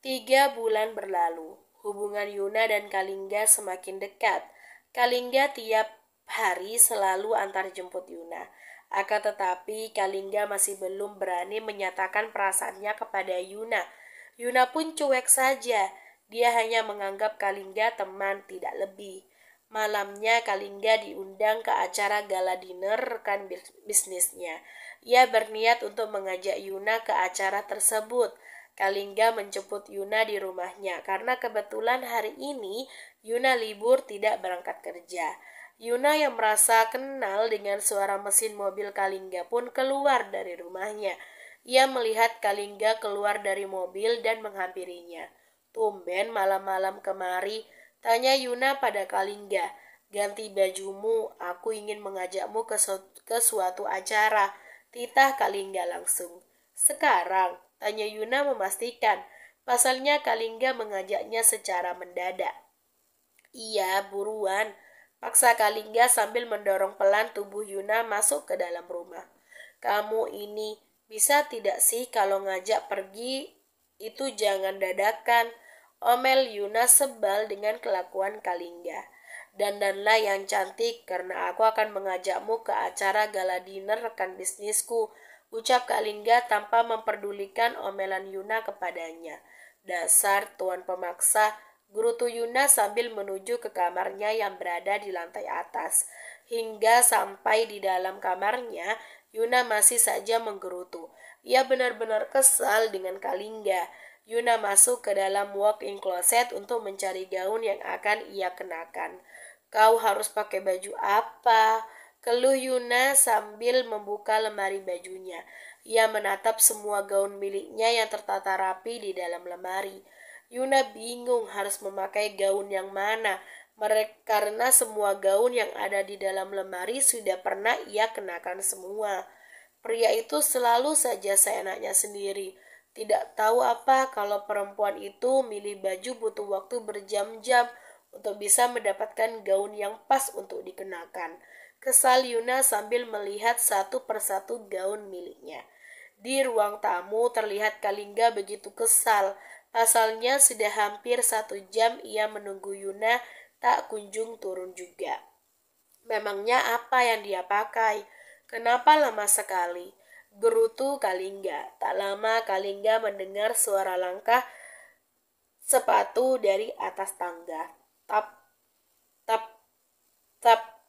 Tiga bulan berlalu, hubungan Yuna dan Kalingga semakin dekat. Kalingga tiap hari selalu antar jemput Yuna. Akan tetapi, Kalingga masih belum berani menyatakan perasaannya kepada Yuna. Yuna pun cuek saja. Dia hanya menganggap Kalingga teman, tidak lebih. Malamnya, Kalingga diundang ke acara gala dinner rekan bisnisnya. Ia berniat untuk mengajak Yuna ke acara tersebut. Kalingga menjemput Yuna di rumahnya karena kebetulan hari ini Yuna libur tidak berangkat kerja. Yuna yang merasa kenal dengan suara mesin mobil Kalingga pun keluar dari rumahnya. Ia melihat Kalingga keluar dari mobil dan menghampirinya. Tumben malam-malam kemari, tanya Yuna pada Kalingga. Ganti bajumu, aku ingin mengajakmu ke, su ke suatu acara. Titah Kalingga langsung. Sekarang, Tanya Yuna memastikan. Pasalnya Kalingga mengajaknya secara mendadak. Iya, buruan. Paksa Kalingga sambil mendorong pelan tubuh Yuna masuk ke dalam rumah. Kamu ini bisa tidak sih kalau ngajak pergi itu jangan dadakan. Omel Yuna sebal dengan kelakuan Kalingga. Dan danlah yang cantik karena aku akan mengajakmu ke acara gala dinner rekan bisnisku ucap Kalingga tanpa memperdulikan omelan Yuna kepadanya. Dasar tuan pemaksa, gerutu Yuna sambil menuju ke kamarnya yang berada di lantai atas. Hingga sampai di dalam kamarnya, Yuna masih saja menggerutu. Ia benar-benar kesal dengan Kalingga. Yuna masuk ke dalam walk-in closet untuk mencari gaun yang akan ia kenakan. Kau harus pakai baju apa? Keluh Yuna sambil membuka lemari bajunya. Ia menatap semua gaun miliknya yang tertata rapi di dalam lemari. Yuna bingung harus memakai gaun yang mana, karena semua gaun yang ada di dalam lemari sudah pernah ia kenakan semua. Pria itu selalu saja seenaknya sendiri. Tidak tahu apa kalau perempuan itu milih baju butuh waktu berjam-jam untuk bisa mendapatkan gaun yang pas untuk dikenakan kesal Yuna sambil melihat satu persatu gaun miliknya. Di ruang tamu terlihat Kalingga begitu kesal. Pasalnya sudah hampir satu jam ia menunggu Yuna tak kunjung turun juga. Memangnya apa yang dia pakai? Kenapa lama sekali? Gerutu Kalingga. Tak lama Kalingga mendengar suara langkah sepatu dari atas tangga. Tap, tap, tap,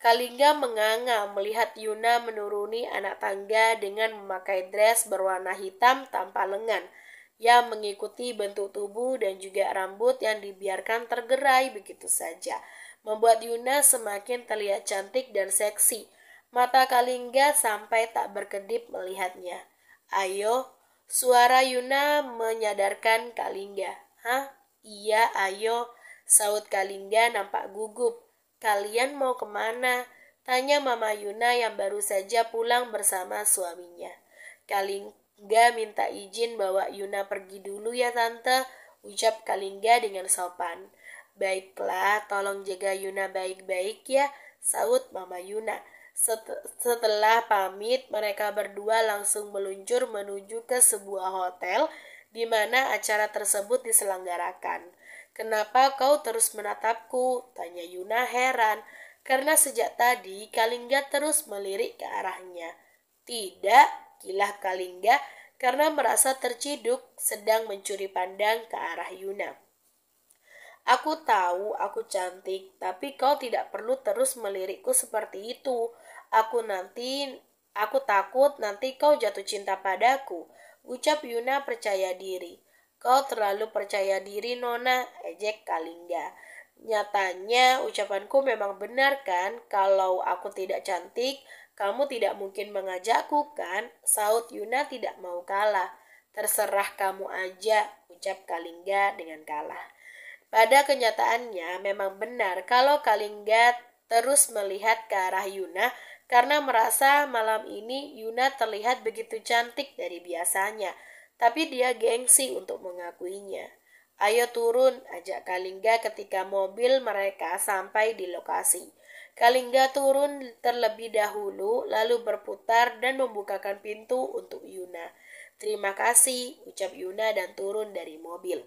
Kalingga menganga melihat Yuna menuruni anak tangga dengan memakai dress berwarna hitam tanpa lengan yang mengikuti bentuk tubuh dan juga rambut yang dibiarkan tergerai begitu saja. Membuat Yuna semakin terlihat cantik dan seksi. Mata Kalingga sampai tak berkedip melihatnya. Ayo, suara Yuna menyadarkan Kalingga. Hah? Iya, ayo. Saut Kalingga nampak gugup. Kalian mau kemana? Tanya Mama Yuna yang baru saja pulang bersama suaminya. Kalingga minta izin bawa Yuna pergi dulu ya tante, ucap Kalingga dengan sopan. Baiklah, tolong jaga Yuna baik-baik ya, sahut Mama Yuna. Setelah pamit, mereka berdua langsung meluncur menuju ke sebuah hotel di mana acara tersebut diselenggarakan. Kenapa kau terus menatapku? Tanya Yuna heran, karena sejak tadi Kalingga terus melirik ke arahnya. Tidak, kilah Kalingga karena merasa terciduk sedang mencuri pandang ke arah Yuna. Aku tahu aku cantik, tapi kau tidak perlu terus melirikku seperti itu. Aku nanti, aku takut nanti kau jatuh cinta padaku, ucap Yuna percaya diri. Kau terlalu percaya diri, Nona, ejek Kalingga. Nyatanya ucapanku memang benar kan? Kalau aku tidak cantik, kamu tidak mungkin mengajakku kan? Saut Yuna tidak mau kalah. Terserah kamu aja, ucap Kalingga dengan kalah. Pada kenyataannya memang benar kalau Kalingga terus melihat ke arah Yuna karena merasa malam ini Yuna terlihat begitu cantik dari biasanya. Tapi dia gengsi untuk mengakuinya. Ayo turun, ajak Kalingga ketika mobil mereka sampai di lokasi. Kalingga turun terlebih dahulu, lalu berputar dan membukakan pintu untuk Yuna. Terima kasih, ucap Yuna dan turun dari mobil.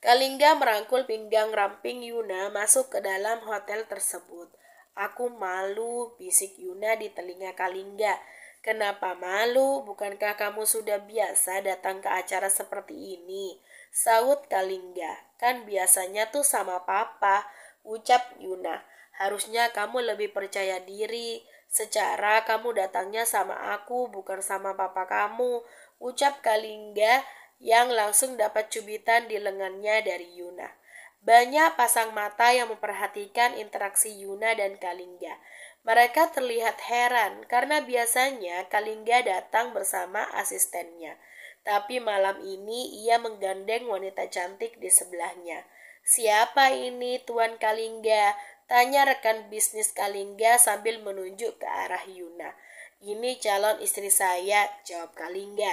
Kalingga merangkul pinggang ramping Yuna masuk ke dalam hotel tersebut. Aku malu, bisik Yuna di telinga Kalingga. Kenapa malu? Bukankah kamu sudah biasa datang ke acara seperti ini? Saud Kalingga, kan biasanya tuh sama papa, ucap Yuna. Harusnya kamu lebih percaya diri. Secara kamu datangnya sama aku, bukan sama papa kamu, ucap Kalingga yang langsung dapat cubitan di lengannya dari Yuna. Banyak pasang mata yang memperhatikan interaksi Yuna dan Kalingga. Mereka terlihat heran karena biasanya Kalingga datang bersama asistennya. Tapi malam ini ia menggandeng wanita cantik di sebelahnya. Siapa ini Tuan Kalingga? Tanya rekan bisnis Kalingga sambil menunjuk ke arah Yuna. Ini calon istri saya, jawab Kalingga.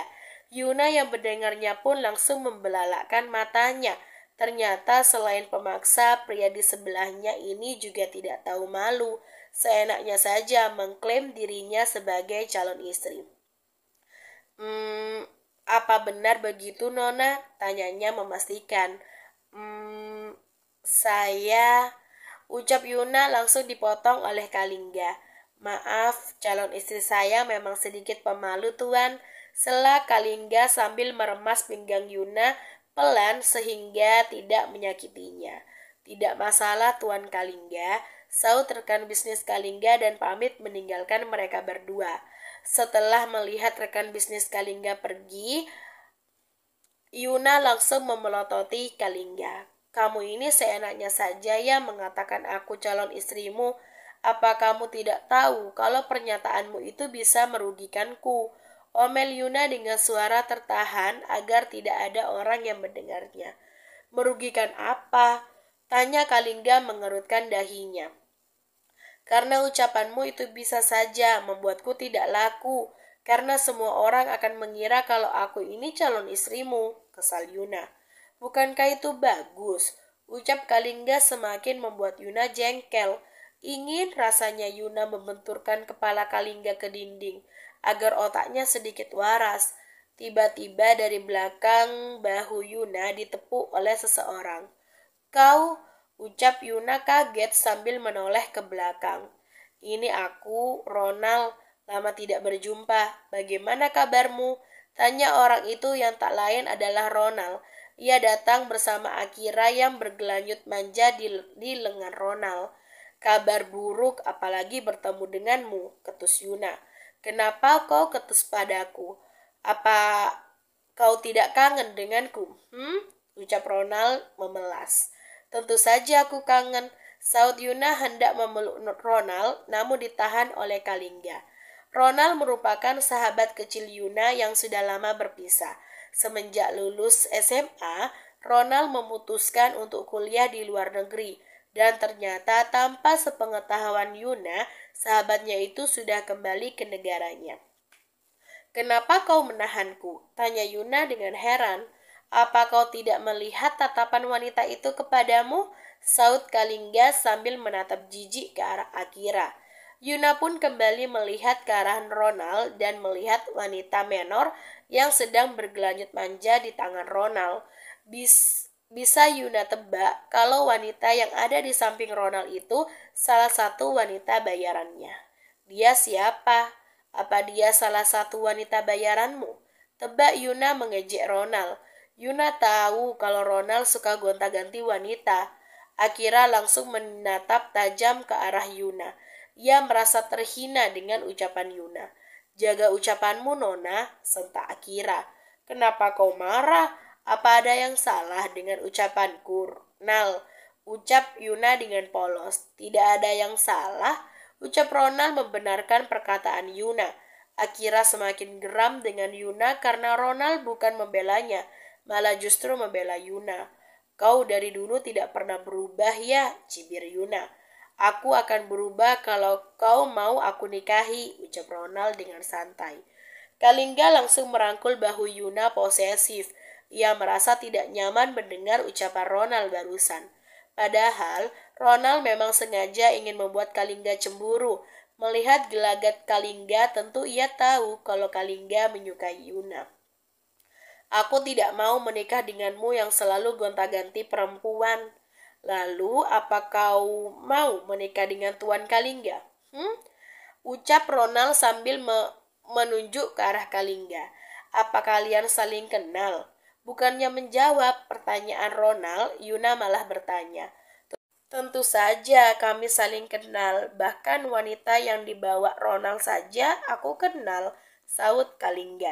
Yuna yang mendengarnya pun langsung membelalakkan matanya. Ternyata selain pemaksa, pria di sebelahnya ini juga tidak tahu malu seenaknya saja mengklaim dirinya sebagai calon istri. Hmm, apa benar begitu Nona? Tanyanya memastikan. Hmm, saya... Ucap Yuna langsung dipotong oleh Kalingga. Maaf, calon istri saya memang sedikit pemalu tuan. Sela Kalingga sambil meremas pinggang Yuna pelan sehingga tidak menyakitinya. Tidak masalah Tuan Kalingga, Saud rekan bisnis Kalingga dan pamit meninggalkan mereka berdua. Setelah melihat rekan bisnis Kalingga pergi, Yuna langsung memelototi Kalingga. Kamu ini seenaknya saja ya mengatakan aku calon istrimu. Apa kamu tidak tahu kalau pernyataanmu itu bisa merugikanku? Omel Yuna dengan suara tertahan agar tidak ada orang yang mendengarnya. Merugikan apa? Tanya Kalingga mengerutkan dahinya. Karena ucapanmu itu bisa saja membuatku tidak laku, karena semua orang akan mengira kalau aku ini calon istrimu, kesal Yuna. Bukankah itu bagus? Ucap Kalingga semakin membuat Yuna jengkel. Ingin rasanya Yuna membenturkan kepala Kalingga ke dinding, agar otaknya sedikit waras. Tiba-tiba dari belakang bahu Yuna ditepuk oleh seseorang. Kau Ucap Yuna kaget sambil menoleh ke belakang. Ini aku, Ronald. Lama tidak berjumpa. Bagaimana kabarmu? Tanya orang itu yang tak lain adalah Ronald. Ia datang bersama Akira yang bergelanyut manja di, di lengan Ronald. Kabar buruk apalagi bertemu denganmu, ketus Yuna. Kenapa kau ketus padaku? Apa kau tidak kangen denganku? Hmm? Ucap Ronald memelas. Tentu saja aku kangen. Saud Yuna hendak memeluk Ronald, namun ditahan oleh Kalingga. Ronald merupakan sahabat kecil Yuna yang sudah lama berpisah. Semenjak lulus SMA, Ronald memutuskan untuk kuliah di luar negeri. Dan ternyata tanpa sepengetahuan Yuna, sahabatnya itu sudah kembali ke negaranya. Kenapa kau menahanku? Tanya Yuna dengan heran. Apa kau tidak melihat tatapan wanita itu kepadamu? Saud Kalingga sambil menatap jijik ke arah Akira. Yuna pun kembali melihat ke arah Ronald dan melihat wanita menor yang sedang bergelanjut manja di tangan Ronald. Bis, bisa Yuna tebak kalau wanita yang ada di samping Ronald itu salah satu wanita bayarannya. Dia siapa? Apa dia salah satu wanita bayaranmu? Tebak Yuna mengejek Ronald. Yuna tahu kalau Ronald suka gonta-ganti wanita. Akira langsung menatap tajam ke arah Yuna. Ia merasa terhina dengan ucapan Yuna. Jaga ucapanmu, Nona, sentak Akira. Kenapa kau marah? Apa ada yang salah dengan ucapanku, Nal? Ucap Yuna dengan polos. Tidak ada yang salah. Ucap Ronald membenarkan perkataan Yuna. Akira semakin geram dengan Yuna karena Ronald bukan membelanya, malah justru membela Yuna. Kau dari dulu tidak pernah berubah ya, cibir Yuna. Aku akan berubah kalau kau mau aku nikahi, ucap Ronald dengan santai. Kalingga langsung merangkul bahu Yuna posesif. Ia merasa tidak nyaman mendengar ucapan Ronald barusan. Padahal, Ronald memang sengaja ingin membuat Kalingga cemburu. Melihat gelagat Kalingga, tentu ia tahu kalau Kalingga menyukai Yuna. Aku tidak mau menikah denganmu yang selalu gonta-ganti perempuan. Lalu, apa kau mau menikah dengan Tuan Kalingga? Hmm? Ucap Ronald sambil me menunjuk ke arah Kalingga. Apa kalian saling kenal? Bukannya menjawab pertanyaan Ronald, Yuna malah bertanya. Tentu saja kami saling kenal, bahkan wanita yang dibawa Ronald saja aku kenal, saut Kalingga.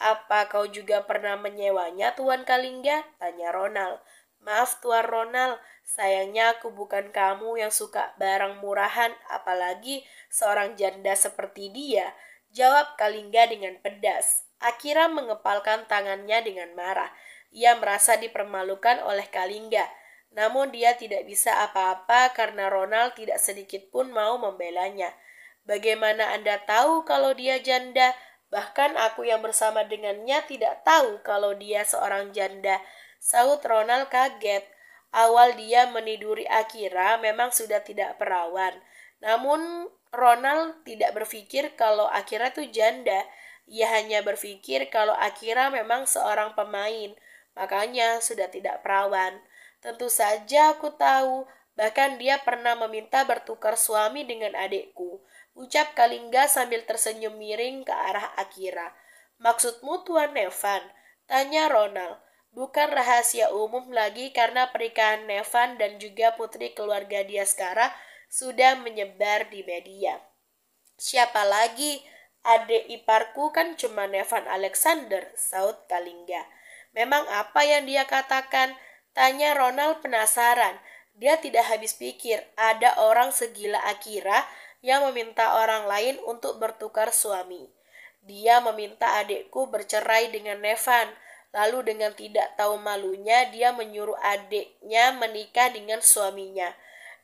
Apa kau juga pernah menyewanya, Tuan Kalingga? Tanya Ronald. Maaf Tuan Ronald, sayangnya aku bukan kamu yang suka barang murahan, apalagi seorang janda seperti dia. Jawab Kalingga dengan pedas. Akira mengepalkan tangannya dengan marah. Ia merasa dipermalukan oleh Kalingga. Namun dia tidak bisa apa-apa karena Ronald tidak sedikit pun mau membelanya. Bagaimana Anda tahu kalau dia janda? Bahkan aku yang bersama dengannya tidak tahu kalau dia seorang janda. Sahut Ronald kaget. Awal dia meniduri Akira memang sudah tidak perawan. Namun Ronald tidak berpikir kalau Akira itu janda. Ia hanya berpikir kalau Akira memang seorang pemain. Makanya sudah tidak perawan. Tentu saja aku tahu, bahkan dia pernah meminta bertukar suami dengan adikku. Ucap Kalingga sambil tersenyum miring ke arah Akira. Maksudmu Tuan Nevan? Tanya Ronald. Bukan rahasia umum lagi karena pernikahan Nevan dan juga putri keluarga dia sekarang sudah menyebar di media. Siapa lagi? Adik iparku kan cuma Nevan Alexander, saut Kalingga. Memang apa yang dia katakan? Tanya Ronald penasaran. Dia tidak habis pikir, ada orang segila Akira yang meminta orang lain untuk bertukar suami. Dia meminta adikku bercerai dengan Nevan. Lalu dengan tidak tahu malunya dia menyuruh adiknya menikah dengan suaminya.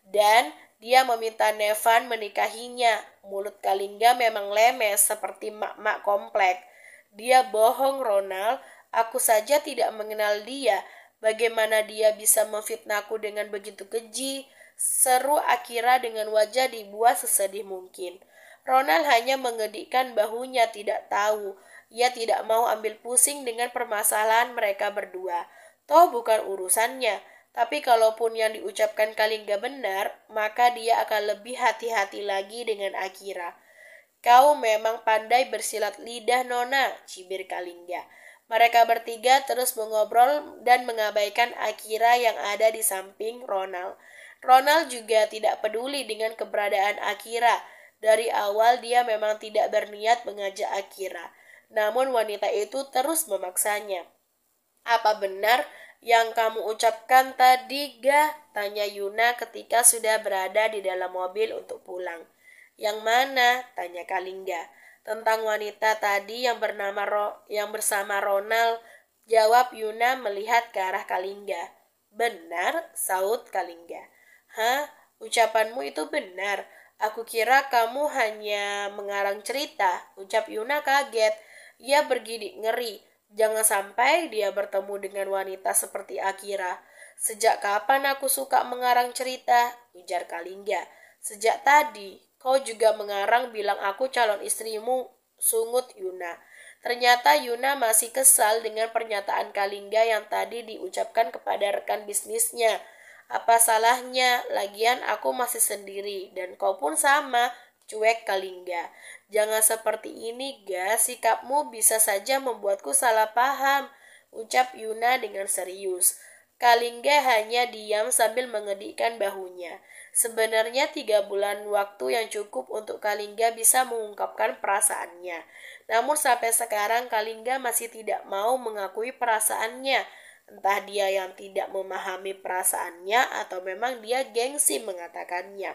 Dan dia meminta Nevan menikahinya. Mulut Kalingga memang lemes seperti mak-mak komplek. Dia bohong Ronald, aku saja tidak mengenal dia. Bagaimana dia bisa memfitnahku dengan begitu keji? Seru Akira dengan wajah dibuat sesedih mungkin. Ronald hanya mengedikkan bahunya tidak tahu. Ia tidak mau ambil pusing dengan permasalahan mereka berdua. Toh bukan urusannya. Tapi kalaupun yang diucapkan Kalingga benar, maka dia akan lebih hati-hati lagi dengan Akira. Kau memang pandai bersilat lidah, Nona, cibir Kalingga. Mereka bertiga terus mengobrol dan mengabaikan Akira yang ada di samping Ronald. Ronald juga tidak peduli dengan keberadaan Akira. Dari awal dia memang tidak berniat mengajak Akira. Namun wanita itu terus memaksanya. Apa benar yang kamu ucapkan tadi, Ga? Tanya Yuna ketika sudah berada di dalam mobil untuk pulang. Yang mana? Tanya Kalingga. Tentang wanita tadi yang bernama Ro yang bersama Ronald, jawab Yuna melihat ke arah Kalingga. Benar, saut Kalingga. Hah? Ucapanmu itu benar. Aku kira kamu hanya mengarang cerita, ucap Yuna kaget. Ia bergidik ngeri. Jangan sampai dia bertemu dengan wanita seperti Akira. Sejak kapan aku suka mengarang cerita? Ujar Kalingga. Sejak tadi, kau juga mengarang bilang aku calon istrimu, sungut Yuna. Ternyata Yuna masih kesal dengan pernyataan Kalingga yang tadi diucapkan kepada rekan bisnisnya. Apa salahnya? Lagian aku masih sendiri dan kau pun sama. Cuek kalingga Jangan seperti ini, ga. Sikapmu bisa saja membuatku salah paham. Ucap Yuna dengan serius. Kalingga hanya diam sambil mengedikkan bahunya. Sebenarnya tiga bulan waktu yang cukup untuk Kalingga bisa mengungkapkan perasaannya. Namun sampai sekarang Kalingga masih tidak mau mengakui perasaannya entah dia yang tidak memahami perasaannya atau memang dia gengsi mengatakannya.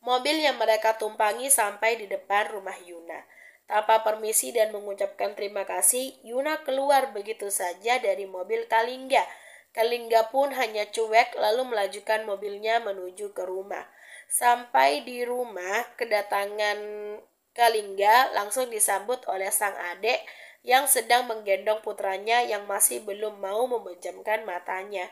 Mobil yang mereka tumpangi sampai di depan rumah Yuna. Tanpa permisi dan mengucapkan terima kasih, Yuna keluar begitu saja dari mobil Kalingga. Kalingga pun hanya cuek lalu melajukan mobilnya menuju ke rumah. Sampai di rumah, kedatangan Kalingga langsung disambut oleh sang adik yang sedang menggendong putranya yang masih belum mau memejamkan matanya.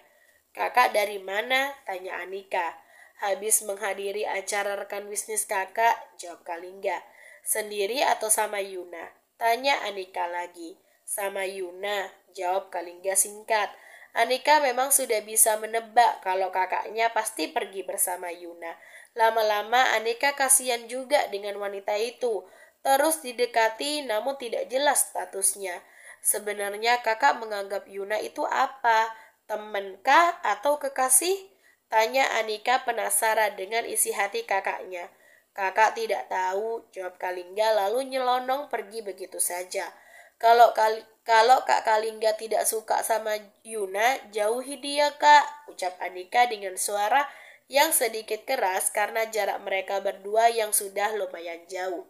Kakak dari mana? Tanya Anika. Habis menghadiri acara rekan bisnis kakak, jawab Kalingga. Sendiri atau sama Yuna? Tanya Anika lagi. Sama Yuna, jawab Kalingga singkat. Anika memang sudah bisa menebak kalau kakaknya pasti pergi bersama Yuna. Lama-lama Anika kasihan juga dengan wanita itu terus didekati namun tidak jelas statusnya. Sebenarnya kakak menganggap Yuna itu apa? Temenkah atau kekasih? Tanya Anika penasaran dengan isi hati kakaknya. Kakak tidak tahu, jawab Kalingga lalu nyelonong pergi begitu saja. Kalau kali, kalau Kak Kalingga tidak suka sama Yuna, jauhi dia, Kak, ucap Anika dengan suara yang sedikit keras karena jarak mereka berdua yang sudah lumayan jauh.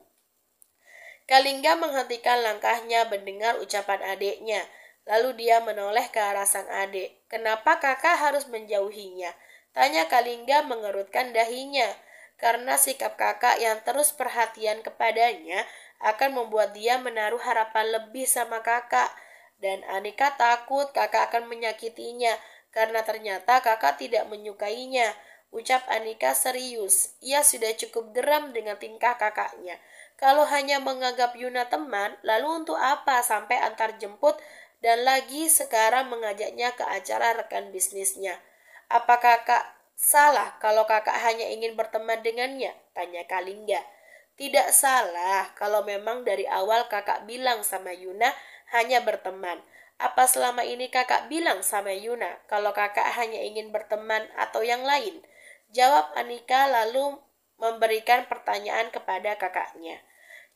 Kalingga menghentikan langkahnya mendengar ucapan adiknya. Lalu dia menoleh ke arah sang adik. Kenapa kakak harus menjauhinya? Tanya Kalingga mengerutkan dahinya. Karena sikap kakak yang terus perhatian kepadanya akan membuat dia menaruh harapan lebih sama kakak. Dan Anika takut kakak akan menyakitinya karena ternyata kakak tidak menyukainya. Ucap Anika serius. Ia sudah cukup geram dengan tingkah kakaknya. Kalau hanya menganggap Yuna teman, lalu untuk apa sampai antar jemput dan lagi sekarang mengajaknya ke acara rekan bisnisnya? Apakah kakak salah kalau kakak hanya ingin berteman dengannya? Tanya Kalingga. Tidak salah kalau memang dari awal kakak bilang sama Yuna hanya berteman. Apa selama ini kakak bilang sama Yuna kalau kakak hanya ingin berteman atau yang lain? Jawab Anika lalu memberikan pertanyaan kepada kakaknya.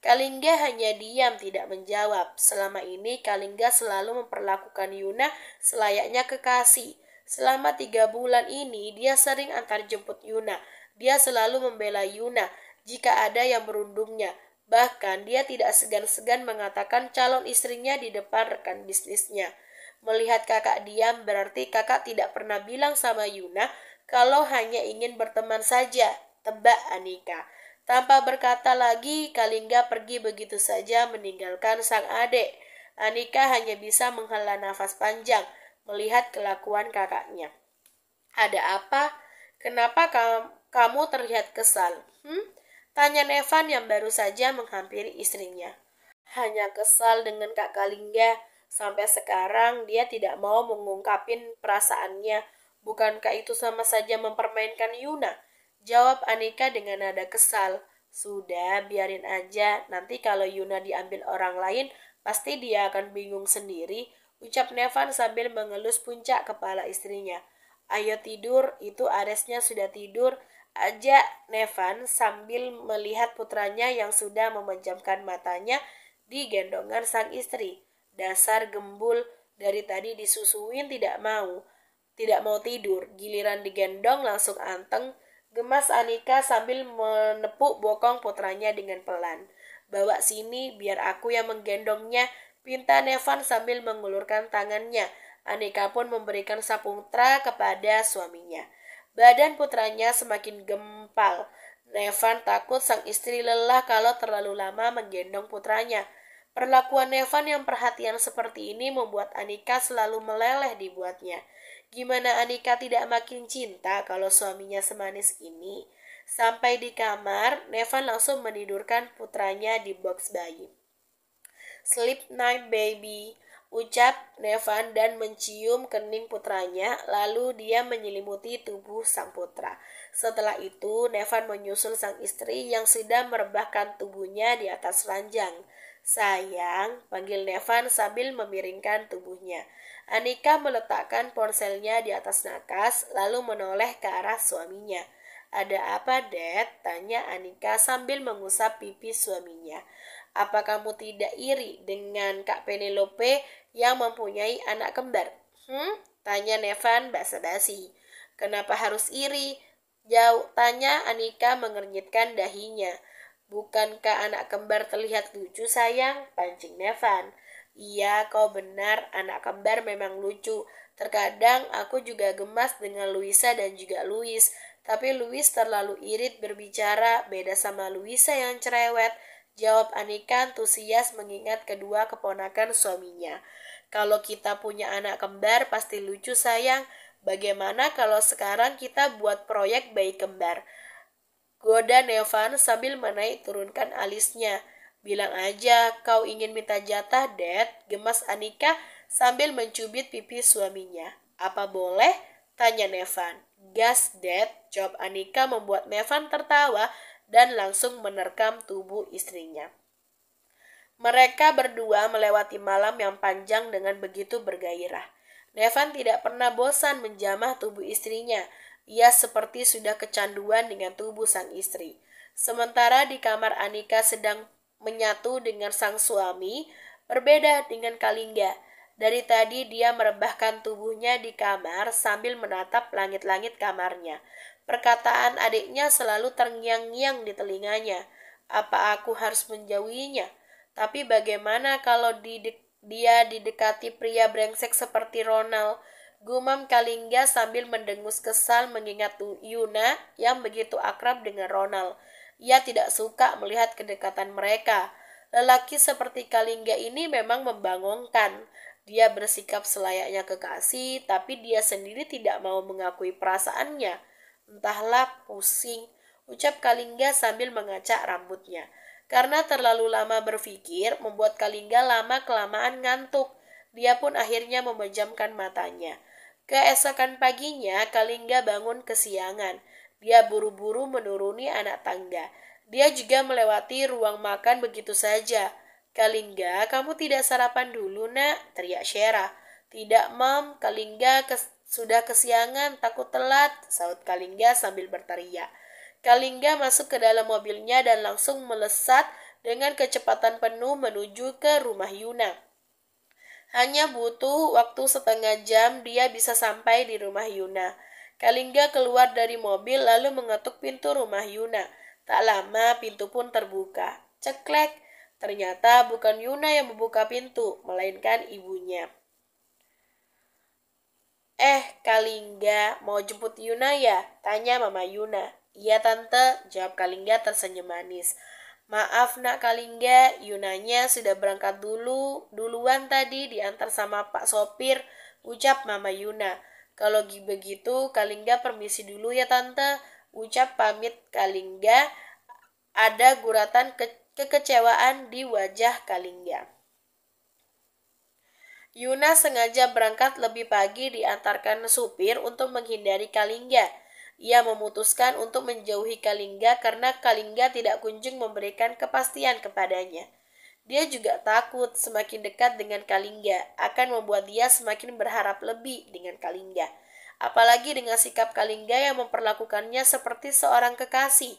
Kalingga hanya diam tidak menjawab. Selama ini Kalingga selalu memperlakukan Yuna selayaknya kekasih. Selama tiga bulan ini dia sering antar jemput Yuna. Dia selalu membela Yuna jika ada yang merundungnya. Bahkan dia tidak segan-segan mengatakan calon istrinya di depan rekan bisnisnya. Melihat kakak diam berarti kakak tidak pernah bilang sama Yuna kalau hanya ingin berteman saja. Tebak Anika. Tanpa berkata lagi, Kalingga pergi begitu saja meninggalkan sang adik. Anika hanya bisa menghela nafas panjang melihat kelakuan kakaknya. Ada apa? Kenapa kamu terlihat kesal? Hmm? Tanya Nevan yang baru saja menghampiri istrinya. Hanya kesal dengan Kak Kalingga. Sampai sekarang dia tidak mau mengungkapin perasaannya. Bukankah itu sama saja mempermainkan Yuna? Jawab Anika dengan nada kesal. Sudah, biarin aja. Nanti kalau Yuna diambil orang lain, pasti dia akan bingung sendiri, ucap Nevan sambil mengelus puncak kepala istrinya. Ayo tidur, itu Aresnya sudah tidur. Aja Nevan sambil melihat putranya yang sudah memejamkan matanya di gendongan sang istri. Dasar gembul, dari tadi disusuin tidak mau. Tidak mau tidur, giliran digendong langsung anteng, Gemas Anika sambil menepuk bokong putranya dengan pelan. Bawa sini biar aku yang menggendongnya, pinta Nevan sambil mengulurkan tangannya. Anika pun memberikan sapungtra kepada suaminya. Badan putranya semakin gempal. Nevan takut sang istri lelah kalau terlalu lama menggendong putranya. Perlakuan Nevan yang perhatian seperti ini membuat Anika selalu meleleh dibuatnya. Gimana Anika tidak makin cinta kalau suaminya semanis ini? Sampai di kamar, Nevan langsung menidurkan putranya di box bayi. Sleep night baby, ucap Nevan dan mencium kening putranya, lalu dia menyelimuti tubuh sang putra. Setelah itu, Nevan menyusul sang istri yang sedang merebahkan tubuhnya di atas ranjang. Sayang, panggil Nevan sambil memiringkan tubuhnya. Anika meletakkan ponselnya di atas nakas, lalu menoleh ke arah suaminya. Ada apa, Dad? Tanya Anika sambil mengusap pipi suaminya. Apa kamu tidak iri dengan Kak Penelope yang mempunyai anak kembar? Hmm? Tanya Nevan basa-basi. Kenapa harus iri? Jauh tanya Anika mengernyitkan dahinya. Bukankah anak kembar terlihat lucu sayang? Pancing Nevan. Iya, kau benar, anak kembar memang lucu. Terkadang aku juga gemas dengan Luisa dan juga Louis, tapi Louis terlalu irit berbicara, beda sama Luisa yang cerewet. Jawab Anika antusias mengingat kedua keponakan suaminya. Kalau kita punya anak kembar pasti lucu sayang. Bagaimana kalau sekarang kita buat proyek bayi kembar? Goda Nevan sambil menaik turunkan alisnya. Bilang aja kau ingin minta jatah, Dad, gemas Anika sambil mencubit pipi suaminya. Apa boleh? Tanya Nevan. Gas, Dad, jawab Anika membuat Nevan tertawa dan langsung menerkam tubuh istrinya. Mereka berdua melewati malam yang panjang dengan begitu bergairah. Nevan tidak pernah bosan menjamah tubuh istrinya. Ia seperti sudah kecanduan dengan tubuh sang istri. Sementara di kamar Anika sedang menyatu dengan sang suami, berbeda dengan Kalingga. Dari tadi dia merebahkan tubuhnya di kamar sambil menatap langit-langit kamarnya. Perkataan adiknya selalu terngiang-ngiang di telinganya. Apa aku harus menjauhinya? Tapi bagaimana kalau didek dia didekati pria brengsek seperti Ronald? Gumam Kalingga sambil mendengus kesal mengingat Yuna yang begitu akrab dengan Ronald. Ia tidak suka melihat kedekatan mereka. Lelaki seperti Kalingga ini memang membangunkan. Dia bersikap selayaknya kekasih, tapi dia sendiri tidak mau mengakui perasaannya. Entahlah pusing, ucap Kalingga sambil mengacak rambutnya. Karena terlalu lama berpikir, membuat Kalingga lama-kelamaan ngantuk. Dia pun akhirnya memejamkan matanya. Keesokan paginya, Kalingga bangun kesiangan. Dia buru-buru menuruni anak tangga. Dia juga melewati ruang makan begitu saja. Kalingga, kamu tidak sarapan dulu, nak, teriak Shera. Tidak, Mam, Kalingga kes sudah kesiangan, takut telat, saut Kalingga sambil berteriak. Kalingga masuk ke dalam mobilnya dan langsung melesat dengan kecepatan penuh menuju ke rumah Yuna. Hanya butuh waktu setengah jam dia bisa sampai di rumah Yuna. Kalingga keluar dari mobil lalu mengetuk pintu rumah Yuna. Tak lama pintu pun terbuka. Ceklek. Ternyata bukan Yuna yang membuka pintu, melainkan ibunya. Eh, Kalingga, mau jemput Yuna ya? Tanya Mama Yuna. Iya tante, jawab Kalingga tersenyum manis. Maaf nak Kalingga, Yunanya sudah berangkat dulu, duluan tadi diantar sama Pak Sopir, ucap Mama Yuna. Kalau begitu, Kalingga permisi dulu ya tante. Ucap pamit Kalingga. Ada guratan ke kekecewaan di wajah Kalingga. Yuna sengaja berangkat lebih pagi diantarkan supir untuk menghindari Kalingga. Ia memutuskan untuk menjauhi Kalingga karena Kalingga tidak kunjung memberikan kepastian kepadanya. Dia juga takut semakin dekat dengan Kalingga akan membuat dia semakin berharap lebih dengan Kalingga. Apalagi dengan sikap Kalingga yang memperlakukannya seperti seorang kekasih,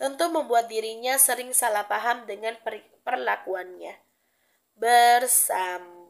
tentu membuat dirinya sering salah paham dengan perlakuannya. Bersama.